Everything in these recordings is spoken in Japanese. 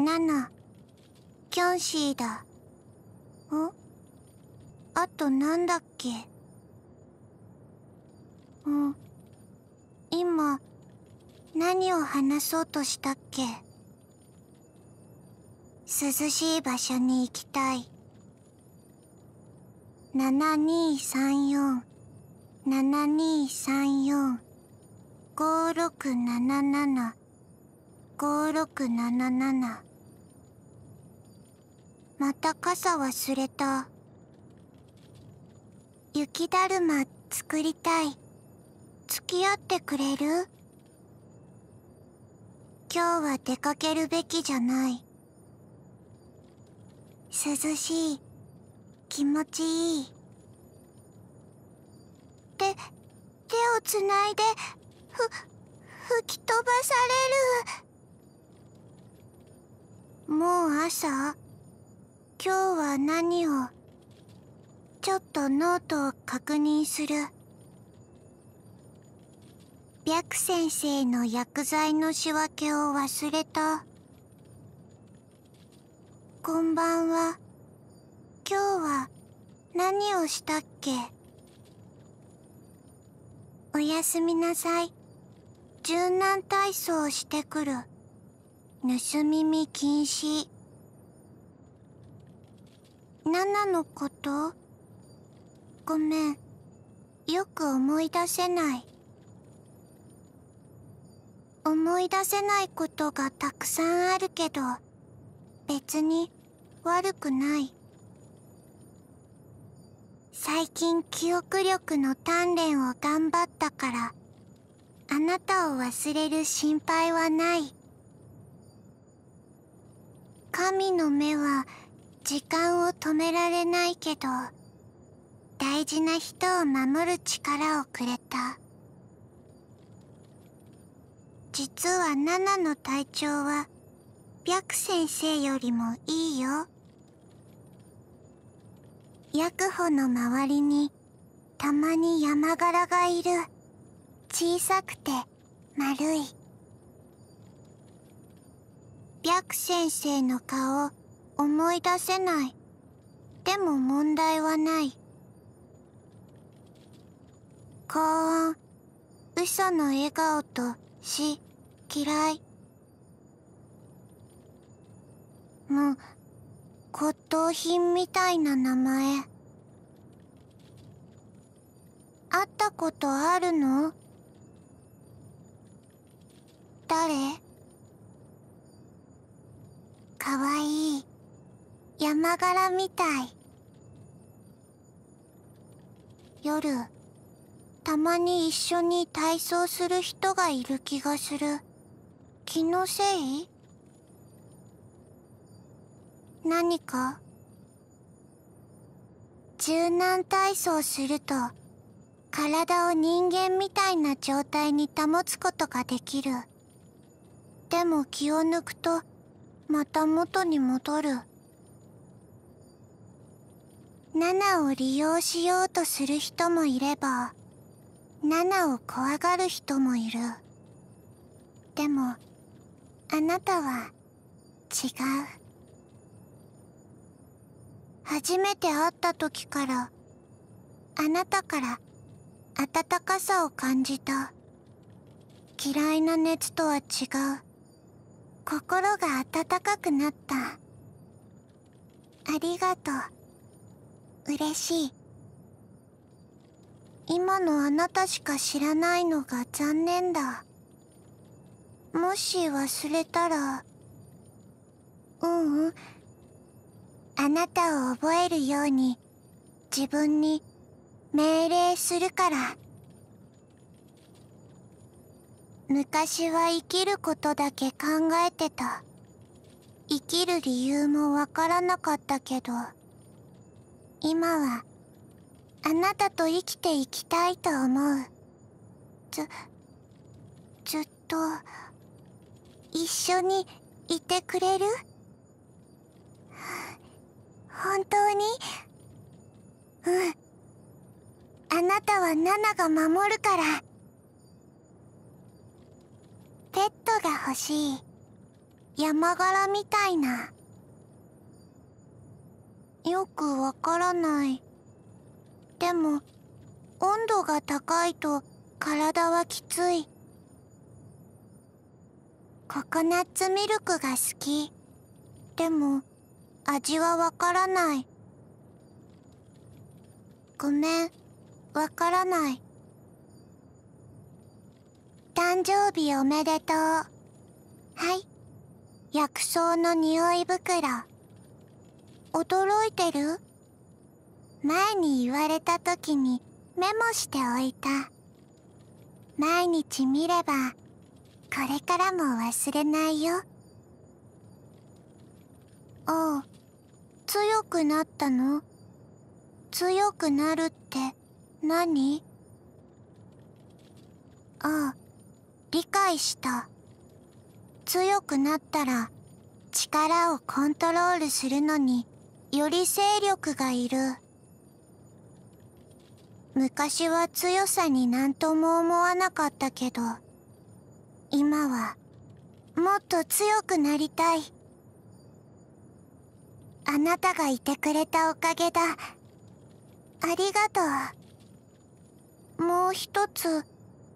7キョンシーだんあとなんだっけうん今何を話そうとしたっけ涼しい場所に行きたい723472345677 5677また傘忘れた雪だるま作りたい付き合ってくれる今日は出かけるべきじゃない涼しい気持ちいいで手をつないでふ吹き飛ばされる。もう朝今日は何をちょっとノートを確認する白先生の薬剤の仕分けを忘れたこんばんは今日は何をしたっけおやすみなさい柔軟体操をしてくる。盗み見禁止ナナのことごめんよく思い出せない思い出せないことがたくさんあるけど別に悪くない最近記憶力の鍛錬を頑張ったからあなたを忘れる心配はない神の目は時間を止められないけど大事な人を守る力をくれた実はナナの体調は白先生よりもいいよ薬穂の周りにたまに山柄がいる小さくて丸い白先生の顔思い出せないでも問題はない高音嘘の笑顔と死嫌いもう骨董品みたいな名前会ったことあるの誰かわいい山柄みたい夜たまに一緒に体操する人がいる気がする気のせい何か柔軟体操すると体を人間みたいな状態に保つことができるでも気を抜くとまた元に戻るナを利用しようとする人もいればナを怖がる人もいるでもあなたは違う初めて会った時からあなたから温かさを感じた嫌いな熱とは違う心が温かくなったありがとう嬉しい今のあなたしか知らないのが残念だもし忘れたらううんあなたを覚えるように自分に命令するから。昔は生きることだけ考えてた生きる理由もわからなかったけど今はあなたと生きていきたいと思うずずっと一緒にいてくれる本当にうんあなたはナナが守るから。欲しい山柄みたいなよくわからないでも温度が高いと体はきついココナッツミルクが好きでも味はわからないごめんわからない誕生日おめでとうはい薬草の匂い袋驚いてる前に言われた時にメモしておいた毎日見ればこれからも忘れないよああ強くなったの強くなるって何ああ理解した強くなったら力をコントロールするのにより勢力がいる昔は強さに何とも思わなかったけど今はもっと強くなりたいあなたがいてくれたおかげだありがとうもう一つ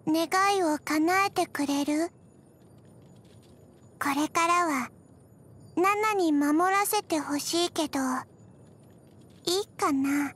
願いを叶えてくれるこれからはナナに守らせてほしいけどいいかな